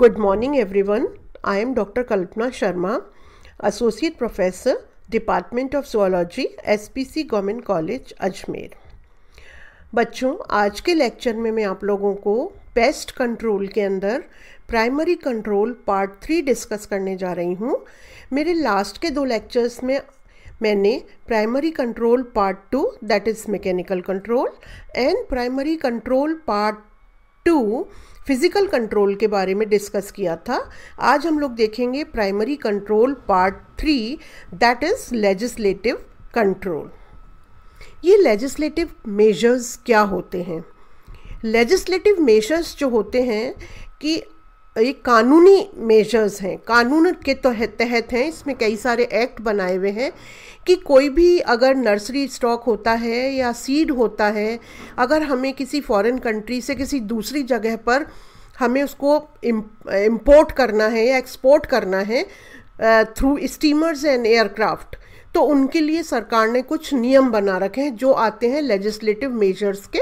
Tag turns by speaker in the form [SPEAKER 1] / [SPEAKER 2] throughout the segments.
[SPEAKER 1] Good morning one I am doctor Kalpana Sharma associate professor department of Department S P C government college Ajmer बच्चों आज के lecture में मैं आप लोगों को पेस्ट कंट्रोल के अंदर primary control part three discuss करने जा रही हूँ मेरे लास्ट के दो लेक्चर्स में मैंने primary control part two that is mechanical control and primary control part two physical control के बारे में डिस्कस किया था आज हम लोग देखेंगे primary control part three that is legislative control ये लेजिस्लेटिव मेजर्स क्या होते हैं लेजिस्लेटिव मेजर्स जो होते हैं कि ये कानूनी मेजर्स हैं कानून के तो है, तहत हैं इसमें कई सारे एक्ट बनाए हुए हैं कि कोई भी अगर नर्सरी स्टॉक होता है या सीड होता है अगर हमें किसी फॉरेन कंट्री से किसी दूसरी जगह पर हमें उसको इम्पोर्ट करना है या एक्सपोर्ट करना है थ्रू स्टीमर्स एंड एयरक्राफ्ट तो उनके लिए सरकार ने कुछ नियम बना रखे हैं जो आते हैं लेजिस्लेटिव मेजर्स के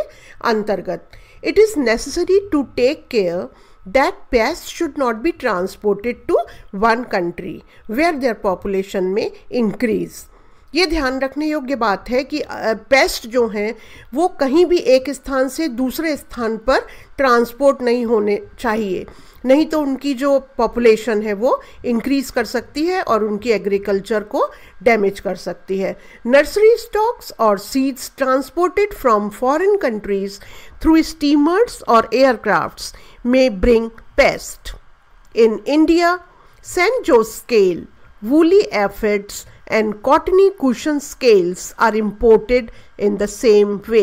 [SPEAKER 1] अंतर्गत it is necessary to take care that pests should not be transported to one country where their population may increase. ये ध्यान रखने योग्य बात है कि पेस्ट जो हैं वो कहीं भी एक स्थान से दूसरे स्थान पर ट्रांसपोर्ट नहीं होने चाहिए नहीं तो उनकी जो पॉपुलेशन है वो इंक्रीज़ कर सकती है और उनकी एग्रीकल्चर को डैमेज कर सकती है नर्सरी स्टॉक्स और seeds transported from foreign countries through steamers और एयरक्राफ्ट्स में bring pest in India San Jose scale woolly aphids and cottony cushion scales are imported in the same way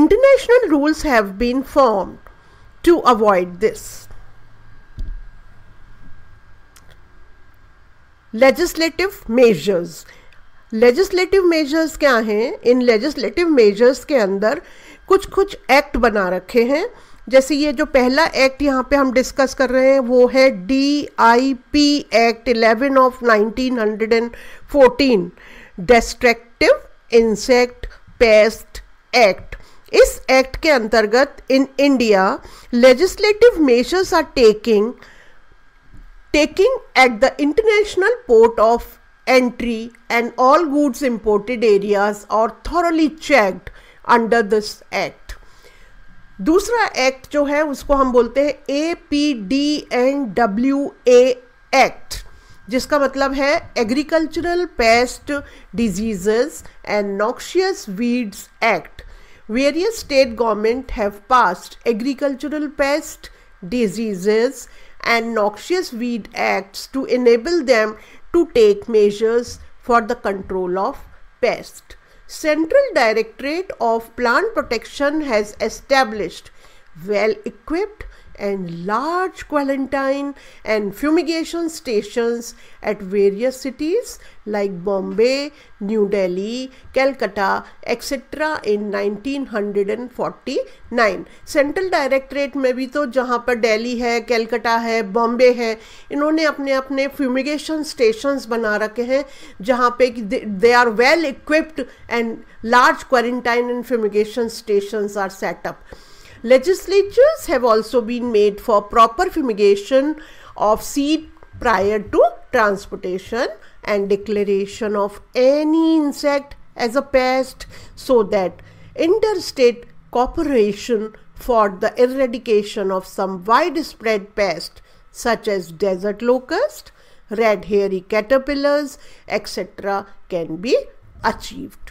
[SPEAKER 1] international rules have been formed to avoid this. Legislative measures. Legislative measures क्या हैं in legislative measures के अंदर कुछ कुछ act बना रखे हैं जैसे ये जो पहला एक्ट यहाँ पे हम डिस्कस कर रहे हैं वो है D I P act eleven of nineteen hundred and fourteen destructive insect pest act इस एक्ट के अंतर्गत in India legislative measures are taking taking at the international port of entry and all goods imported areas और thoroughly checked under this act दूसरा act जो है उसको हम बोलते हैं A P D N W act जिसका मतलब है agricultural pest diseases and noxious weeds act various state government have passed agricultural pest, diseases and noxious weed acts to enable them to take measures for the control of pests. Central Directorate of Plant Protection has established well-equipped and large quarantine and fumigation stations at various cities like Bombay, New Delhi, Calcutta, etc. in 1949. Central directorate में भी तो जहाँ पर दिल्ली है Calcutta है बॉम्बे है इन्होंने अपने अपने फ्यूमिगेशन स्टेशंस बना रखे हैं जहाँ पे कि they are well equipped and large quarantine and fumigation stations are set up Legislatures have also been made for proper fumigation of seed prior to transportation and declaration of any insect as a pest so that interstate cooperation for the eradication of some widespread pests such as desert locust, red hairy caterpillars, etc. can be achieved.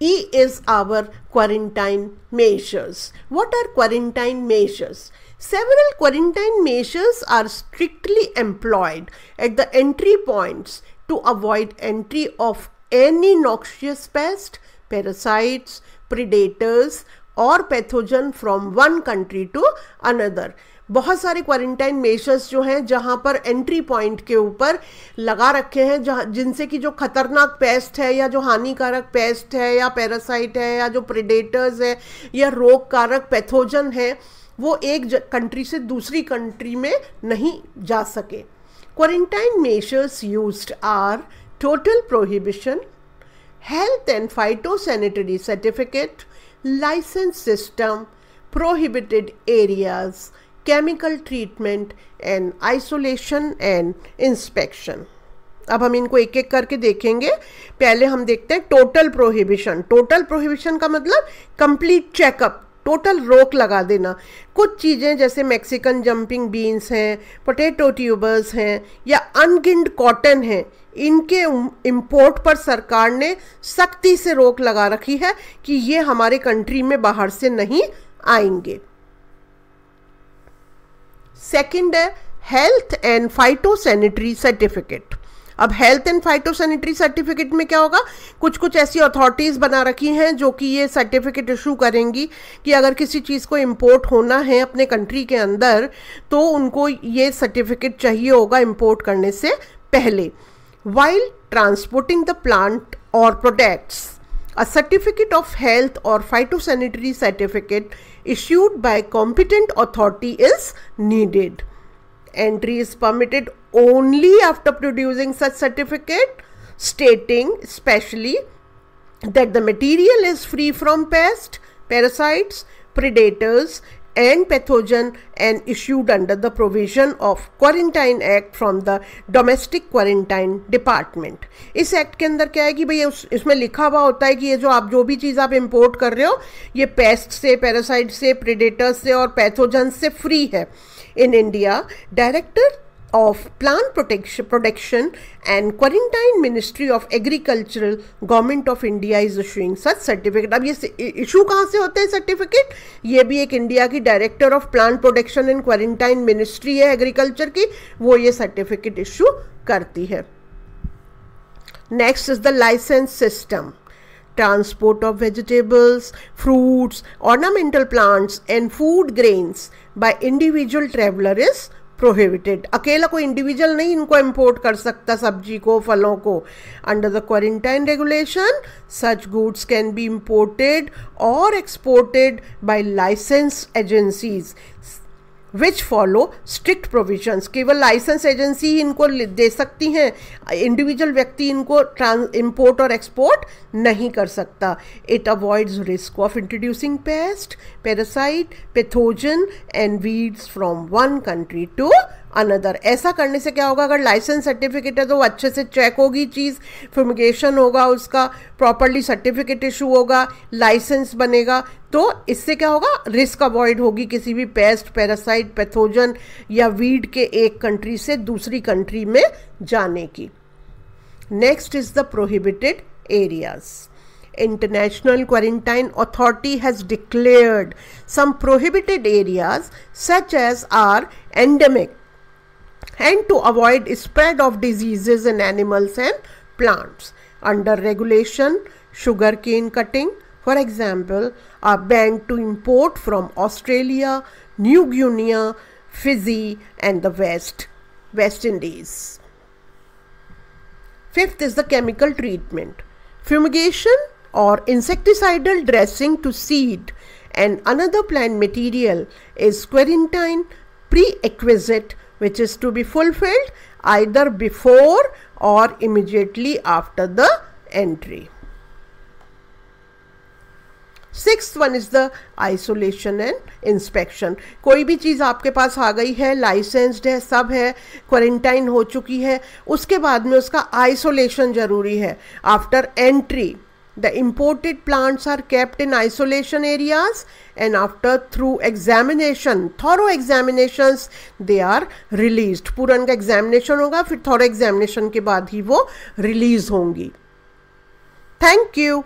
[SPEAKER 1] E is our quarantine measures. What are quarantine measures? Several quarantine measures are strictly employed at the entry points to avoid entry of any noxious pest, parasites, predators or pathogen from one country to another. बहुत सारे quarantine measures जो हैं जहां पर entry point के ऊपर लगा रखे हैं जहाँ जिनसे कि जो खतरनाक पेस्ट है या जो हानिकारक पेस्ट है या पैरासाइट है या जो प्रेडेटर्स है या रोग कारक पैथोजन है वो एक कंट्री से दूसरी कंट्री में नहीं जा सके quarantine measures use are total prohibition health and phytosanitary certificate licence system prohibited areas chemical treatment and isolation and inspection अब हम इनको एक एक करके देखेंगे पहले हम देखते हैं टोटल प्रोहिबिशन टोटल प्रोहिबिशन का मतलब कंप्लीट चेकअप टोटल रोक लगा देना कुछ चीज़ें जैसे मैक्सिकन जंपिंग बीन्स हैं पोटैटो ट्यूबर्स हैं या अनगिंड कॉटन हैं इनके इंपोर्ट पर सरकार ने सख्ती से रोक लगा रखी है कि ये हमारे कंट्री में बाहर से नहीं आएंगे सेकेंड है हेल्थ एंड फाइटोसैनिटरी सर्टिफिकेट अब हेल्थ एंड फाइटोसैनिटरी सर्टिफिकेट में क्या होगा कुछ कुछ ऐसी अथॉरिटीज़ बना रखी हैं जो कि ये सर्टिफिकेट इशू करेंगी कि अगर किसी चीज़ को इम्पोर्ट होना है अपने कंट्री के अंदर तो उनको ये सर्टिफिकेट चाहिए होगा इम्पोर्ट करने से पहले वाइल्ड ट्रांसपोर्टिंग द प्लांट और products A certificate of health or phytosanitary certificate issued by competent authority is needed. Entry is permitted only after producing such certificate stating specially that the material is free from pests, parasites, predators, and pathogen and issued under the provision of Quarantine Act from the Domestic Quarantine Department. इस act के अंदर क्या है कि भई उस इसमें लिखा हुआ होता है कि ये जो आप जो भी चीज़ आप इंपोर्ट कर रहे हो ये पेस्ट से पैरासाइट से प्रिडेटर्स से और पैथोजन से फ्री है in India director of Plant Protection, Protection and Quarantine Ministry of Agricultural Government of India is issuing such certificate. ab ye issue kahan se hote हैं certificate ye bhi ek india ki director of plant protection and quarantine ministry hai agriculture ki wo ye certificate issue karti hai next is the license system transport of vegetables, fruits, ornamental plants and food grains by individual traveler is prohibited अकेला कोई individual नहीं इनको import कर सकता सब्जी को फलों को under the quarantine regulation such goods can be imported और exported by licence agencies which follow strict provisions केवल लाइसेंस एजेंसी ही इनको दे सकती हैं इंडिविजुअल व्यक्ति इनको ट्रांस इम्पोर्ट और एक्सपोर्ट नहीं कर सकता it avoids risk of introducing pest parasite pathogen and weeds from one country to another ऐसा करने से क्या होगा अगर लाइसेंस सर्टिफिकेट है तो अच्छे से चेक होगी चीज़ फर्मिगेशन होगा उसका प्रॉपरली सर्टिफिकेट इशू होगा लाइसेंस बनेगा तो इससे क्या होगा रिस्क अवॉइड होगी किसी भी पेस्ट पैरासाइट पैथोजन या वीड के एक कंट्री से दूसरी कंट्री में जाने की next is the prohibited areas international quarantine authority has declared some prohibited areas such as are endemic and to avoid spread of diseases in animals and plants. Under regulation, sugarcane cutting, for example, are banned to import from Australia, New Guinea, Fiji and the West, West Indies. Fifth is the chemical treatment. Fumigation or insecticidal dressing to seed and another plant material is quarantine prerequisite which is to be fulfilled either before और immediately after the entry six one is the isolation and inspection कोई भी चीज़ आपके पास आ गई है licensed है सब है quarantine हो चुकी है उसके बाद में उसका आइसोलेशन ज़रूरी है after entry The imported plants are kept in isolation areas and after through examination, thorough examinations, they are released. पूरा इनका examination hoga fir thorough examination ke baad hi wo release hongi Thank you.